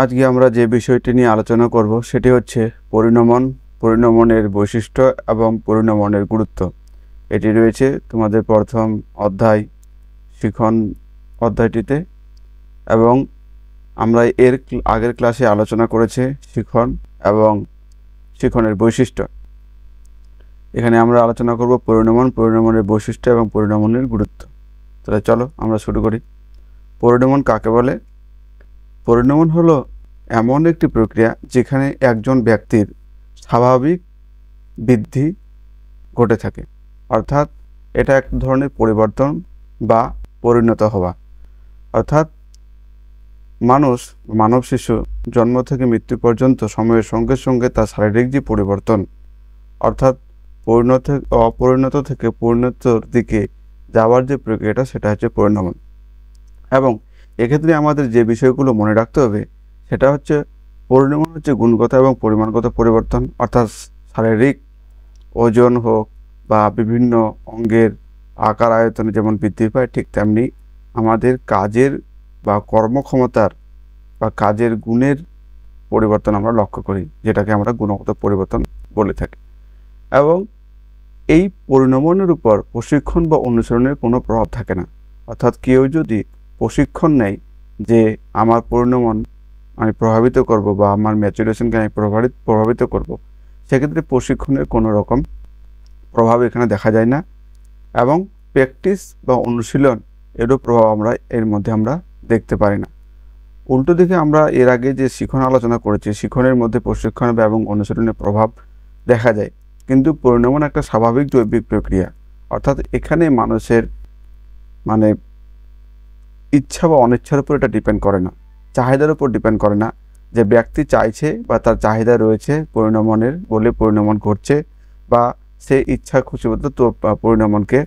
আজকে আমরা যে বিষয়টি নিয়ে আলোচনা করব সেটি হচ্ছে পরিণমন পরিণমনের বৈশিষ্ট্য এবং পরিণমনের গুরুত্ব এটি রয়েছে তোমাদের প্রথম অধ্যায় শিখন অধ্যায়টিতে এবং আমরা এর আগের ক্লাসে আলোচনা করেছি শিখন এবং শিখনের বৈশিষ্ট্য এখানে আমরা আলোচনা করব পরিণমন পরিণমনের বৈশিষ্ট্য এবং পরিণমনের গুরুত্ব তাহলে চলো আমরা শুরু করি পরিণমন কাকে বলে পরিণমন হলো এমন একটি প্রক্রিয়া যেখানে একজন ব্যক্তির স্বাভাবিক বৃদ্ধি ঘটে থাকে অর্থাৎ এটা এক ধরনের পরিবর্তন বা পরিণত হওয়া অর্থাৎ মানুষ মানব শিশু জন্ম থেকে মৃত্যু পর্যন্ত সময়ের সঙ্গে সঙ্গে তার শারীরিক যে পরিবর্তন অর্থাৎ পরিণত অপরিণত থেকে পরিণতর দিকে যাওয়ার যে প্রক্রিয়াটা সেটা হচ্ছে পরিণমন এবং এক্ষেত্রে আমাদের যে বিষয়গুলো মনে রাখতে হবে সেটা হচ্ছে পরিমাণ হচ্ছে গুণগত এবং পরিমাণগত পরিবর্তন অর্থাৎ শারীরিক ওজন হোক বা বিভিন্ন অঙ্গের আকার আয়তনে যেমন বৃদ্ধি পায় ঠিক তেমনি আমাদের কাজের বা কর্মক্ষমতার বা কাজের গুণের পরিবর্তন আমরা লক্ষ্য করি যেটাকে আমরা গুণগত পরিবর্তন বলে থাকি এবং এই পরিণমনের উপর প্রশিক্ষণ বা অনুসরণের কোনো প্রভাব থাকে না অর্থাৎ কেউ যদি প্রশিক্ষণ নেই যে আমার পরিণমন আমি প্রভাবিত করব বা আমার ম্যাচুরেশনকে আমি প্রভাবিত প্রভাবিত করব। সেক্ষেত্রে প্রশিক্ষণের কোনো রকম প্রভাব এখানে দেখা যায় না এবং প্র্যাকটিস বা অনুশীলন এরও প্রভাব আমরা এর মধ্যে আমরা দেখতে পারি না উল্টো দিকে আমরা এর আগে যে শিখন আলোচনা করেছি শিখনের মধ্যে প্রশিক্ষণ এবং অনুশীলনের প্রভাব দেখা যায় কিন্তু পরিণমন একটা স্বাভাবিক জৈবিক প্রক্রিয়া অর্থাৎ এখানে মানুষের মানে ইচ্ছা বা অনিচ্ছার উপর এটা ডিপেন্ড করে না চাহিদার উপর ডিপেন্ড করে না যে ব্যক্তি চাইছে বা তার চাহিদা রয়েছে পরিণমনের বলে পরিণমন ঘটছে বা সে ইচ্ছা খুশিমতো তো পরিণমনকে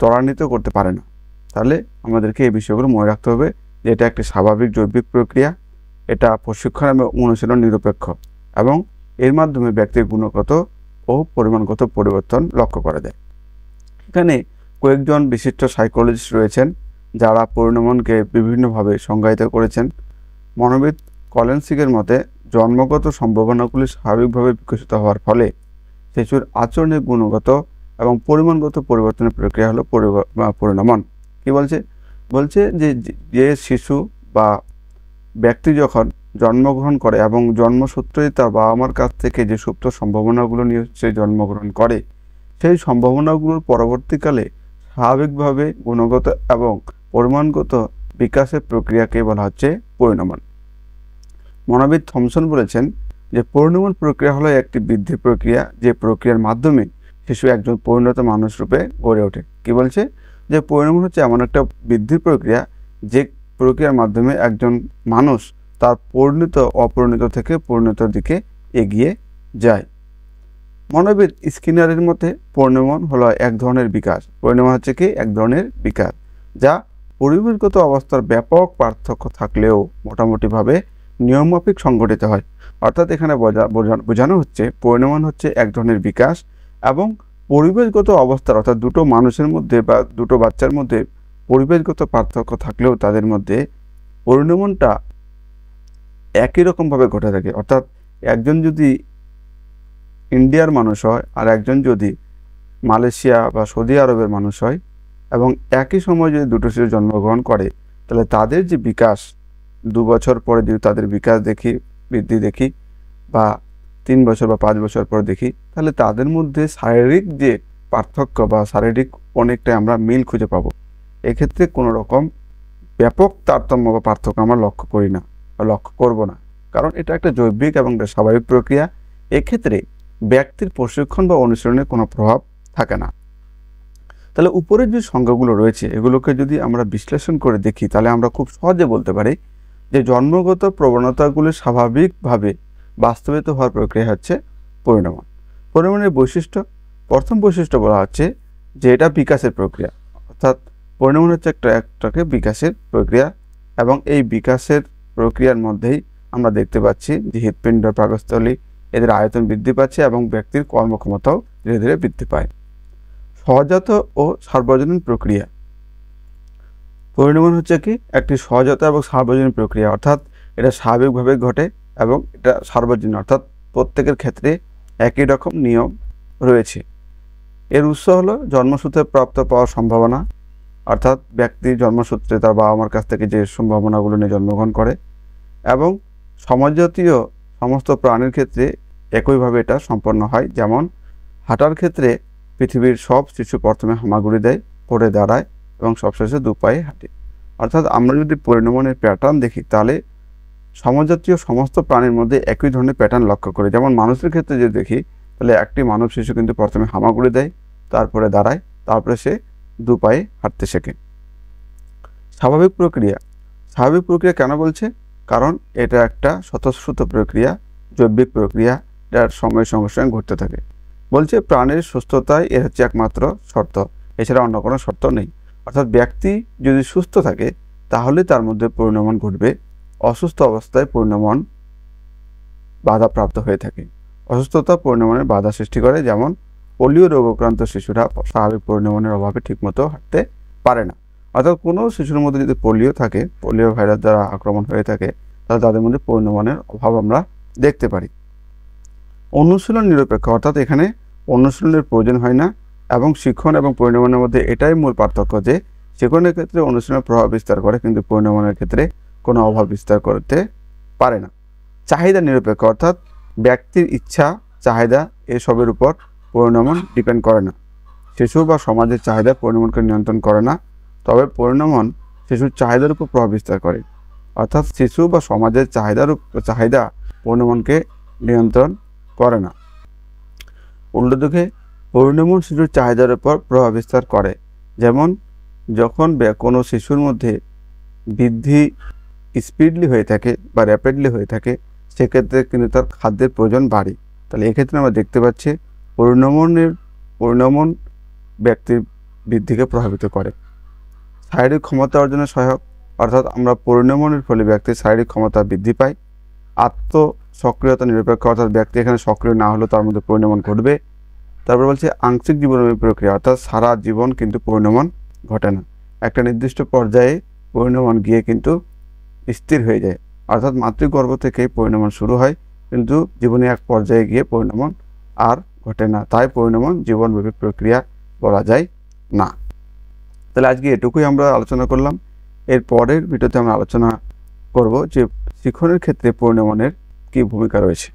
ত্বরান্বিত করতে পারে না তাহলে আমাদেরকে এই বিষয়গুলো মনে রাখতে হবে যে এটা একটি স্বাভাবিক জৈবিক প্রক্রিয়া এটা প্রশিক্ষণ এবং অনুশীলন নিরপেক্ষ এবং এর মাধ্যমে ব্যক্তির গুণগত ও পরিমাণগত পরিবর্তন লক্ষ্য করা যায় এখানে কয়েকজন বিশিষ্ট সাইকোলজিস্ট রয়েছেন যারা পূর্ণমনকে বিভিন্নভাবে সংজ্ঞায়িত করেছেন মনোবিদ কলেন্সিকের মতে জন্মগত সম্ভাবনাগুলি স্বাভাবিকভাবে বিকশিত হওয়ার ফলে শিশুর আচরণের গুণগত এবং পরিমাণগত পরিবর্তনের প্রক্রিয়া হলো পরিণমন কি বলছে বলছে যে যে শিশু বা ব্যক্তি যখন জন্মগ্রহণ করে এবং জন্মসূত্রে তার বাবা মার কাছ থেকে যে সুপ্ত সম্ভাবনাগুলো নিয়ে সে জন্মগ্রহণ করে সেই সম্ভাবনাগুলোর পরবর্তীকালে স্বাভাবিকভাবে গুণগত এবং পরিমাণগত বিকাশের প্রক্রিয়াকে বলা হচ্ছে পরিণমন মনোবিদ থমসন বলেছেন যে পরিণমন প্রক্রিয়া হলো একটি বৃদ্ধি প্রক্রিয়া যে প্রক্রিয়ার মাধ্যমে শিশু একজন পরিণত মানুষ রূপে গড়ে ওঠে কি বলছে যে পরিণমন হচ্ছে এমন একটা বৃদ্ধি প্রক্রিয়া যে প্রক্রিয়ার মাধ্যমে একজন মানুষ তার পরিণত অপরিণত থেকে পরিণতর দিকে এগিয়ে যায় মনোবিদ স্কিনারের মতে পরিণমন হলো এক ধরনের বিকাশ পরিণমন হচ্ছে কি এক ধরনের বিকাশ যা পরিবেশগত অবস্থার ব্যাপক পার্থক্য থাকলেও মোটামুটিভাবে নিয়মমাফিক সংগঠিত হয় অর্থাৎ এখানে বোঝানো হচ্ছে পরিণমন হচ্ছে এক ধরনের বিকাশ এবং পরিবেশগত অবস্থার অর্থাৎ দুটো মানুষের মধ্যে বা দুটো বাচ্চার মধ্যে পরিবেশগত পার্থক্য থাকলেও তাদের মধ্যে পরিণমনটা একই রকমভাবে ঘটে থাকে অর্থাৎ একজন যদি ইন্ডিয়ার মানুষ হয় আর একজন যদি মালয়েশিয়া বা সৌদি আরবের মানুষ হয় এবং একই সময় যদি দুটো শিশু জন্মগ্রহণ করে তাহলে তাদের যে বিকাশ দু বছর পরে যদি তাদের বিকাশ দেখি বৃদ্ধি দেখি বা তিন বছর বা পাঁচ বছর পর দেখি তাহলে তাদের মধ্যে শারীরিক যে পার্থক্য বা শারীরিক অনেকটাই আমরা মিল খুঁজে পাবো এক্ষেত্রে কোনো রকম ব্যাপক তারতম্য বা পার্থক্য আমরা লক্ষ্য করি না বা লক্ষ্য করব না কারণ এটা একটা জৈবিক এবং স্বাভাবিক প্রক্রিয়া এক্ষেত্রে ব্যক্তির প্রশিক্ষণ বা অনুশীলনের কোনো প্রভাব থাকে না তাহলে উপরের যে সংখ্যাগুলো রয়েছে এগুলোকে যদি আমরা বিশ্লেষণ করে দেখি তাহলে আমরা খুব সহজে বলতে পারি যে জন্মগত প্রবণতাগুলো স্বাভাবিকভাবে বাস্তবিত হওয়ার প্রক্রিয়া হচ্ছে পরিণমন পরিণমনের বৈশিষ্ট্য প্রথম বৈশিষ্ট্য বলা হচ্ছে যে এটা বিকাশের প্রক্রিয়া অর্থাৎ পরিণমন হচ্ছে একটা একটাকে বিকাশের প্রক্রিয়া এবং এই বিকাশের প্রক্রিয়ার মধ্যেই আমরা দেখতে পাচ্ছি যে হৃৎপিণ্ড প্রাগস্থলী এদের আয়তন বৃদ্ধি পাচ্ছে এবং ব্যক্তির কর্মক্ষমতাও ধীরে ধীরে বৃদ্ধি পায় সহজাত ও সার্বজনীন প্রক্রিয়া পরিণমন হচ্ছে কি একটি সহজাত এবং সার্বজনীন প্রক্রিয়া অর্থাৎ এটা স্বাভাবিকভাবে ঘটে এবং এটা সার্বজনীন অর্থাৎ প্রত্যেকের ক্ষেত্রে একই রকম নিয়ম রয়েছে এর উৎস হলো জন্মসূত্রে প্রাপ্ত পাওয়ার সম্ভাবনা অর্থাৎ ব্যক্তি জন্মসূত্রে তার বাবা মার কাছ থেকে যে সম্ভাবনাগুলো নিয়ে জন্মগ্রহণ করে এবং সমাজজাতীয় সমস্ত প্রাণীর ক্ষেত্রে একইভাবে এটা সম্পন্ন হয় যেমন হাঁটার ক্ষেত্রে পৃথিবীর সব শিশু প্রথমে হামাগুড়ি দেয় পড়ে দাঁড়ায় এবং সবশেষে দু পায়ে হাঁটে অর্থাৎ আমরা যদি পরিণমনের প্যাটার্ন দেখি তাহলে সমজাতীয় সমস্ত প্রাণীর মধ্যে একই ধরনের প্যাটার্ন লক্ষ্য করি যেমন মানুষের ক্ষেত্রে যদি দেখি তাহলে একটি মানব শিশু কিন্তু প্রথমে হামাগুড়ি দেয় তারপরে দাঁড়ায় তারপরে সে দু পায়ে হাঁটতে শেখে স্বাভাবিক প্রক্রিয়া স্বাভাবিক প্রক্রিয়া কেন বলছে কারণ এটা একটা স্বতঃস্ফূর্ত প্রক্রিয়া জৈবিক প্রক্রিয়া যার সময়ের সঙ্গে সঙ্গে ঘটতে থাকে বলছে প্রাণের সুস্থতাই এর হচ্ছে একমাত্র শর্ত এছাড়া অন্য কোনো শর্ত নেই অর্থাৎ ব্যক্তি যদি সুস্থ থাকে তাহলে তার মধ্যে পরিণমন ঘটবে অসুস্থ অবস্থায় পরিণমন বাধাপ্রাপ্ত হয়ে থাকে অসুস্থতা পরিণমনের বাধা সৃষ্টি করে যেমন পোলিও রোগক্রান্ত শিশুরা স্বাভাবিক পরিণমনের অভাবে ঠিকমতো হাঁটতে পারে না অর্থাৎ কোনো শিশুর মধ্যে যদি পোলিও থাকে পোলিও ভাইরাস দ্বারা আক্রমণ হয়ে থাকে তাহলে তাদের মধ্যে পরিণমনের অভাব আমরা দেখতে পারি অনুশীলন নিরপেক্ষ অর্থাৎ এখানে অনুশীলনের প্রয়োজন হয় না এবং শিক্ষণ এবং পরিণামনের মধ্যে এটাই মূল পার্থক্য যে শিক্ষণের ক্ষেত্রে অনুশীলনের প্রভাব বিস্তার করে কিন্তু পরিণামনের ক্ষেত্রে কোনো অভাব বিস্তার করতে পারে না চাহিদা নিরপেক্ষ অর্থাৎ ব্যক্তির ইচ্ছা চাহিদা এসবের উপর পরিণমন ডিপেন্ড করে না শিশু বা সমাজের চাহিদা পরিণমনকে নিয়ন্ত্রণ করে না তবে পরিণমন শিশুর চাহিদার উপর প্রভাব বিস্তার করে অর্থাৎ শিশু বা সমাজের চাহিদার চাহিদা পরিণমনকে নিয়ন্ত্রণ করে না উল্টোদিকে পরিণমন শিশুর চাহিদার উপর প্রভাব বিস্তার করে যেমন যখন কোনো শিশুর মধ্যে বৃদ্ধি স্পিডলি হয়ে থাকে বা র্যাপিডলি হয়ে থাকে সেক্ষেত্রে কিন্তু তার খাদ্যের প্রয়োজন বাড়ে তাহলে এক্ষেত্রে আমরা দেখতে পাচ্ছি পরিণমনের পরিণমন ব্যক্তির বৃদ্ধিকে প্রভাবিত করে শারীরিক ক্ষমতা অর্জনের সহায়ক অর্থাৎ আমরা পরিণমনের ফলে ব্যক্তির শারীরিক ক্ষমতা বৃদ্ধি পায় আত্ম সক্রিয়তা নিরপেক্ষ অর্থাৎ ব্যক্তি এখানে সক্রিয় না হলেও তার মধ্যে পরিণমন ঘটবে তারপর বলছে আংশিক জীবন প্রক্রিয়া অর্থাৎ সারা জীবন কিন্তু পরিণমন ঘটে না একটা নির্দিষ্ট পর্যায়ে পরিণমন গিয়ে কিন্তু স্থির হয়ে যায় অর্থাৎ মাতৃগর্ভ থেকেই পরিণমন শুরু হয় কিন্তু জীবনে এক পর্যায়ে গিয়ে পরিণমন আর ঘটে না তাই পরিণমন জীবনব্যাপী প্রক্রিয়া বলা যায় না তাহলে আজকে এটুকুই আমরা আলোচনা করলাম এর পরের ভিডিওতে আমরা আলোচনা করব যে শিখনের ক্ষেত্রে পূর্ণমানের কী ভূমিকা রয়েছে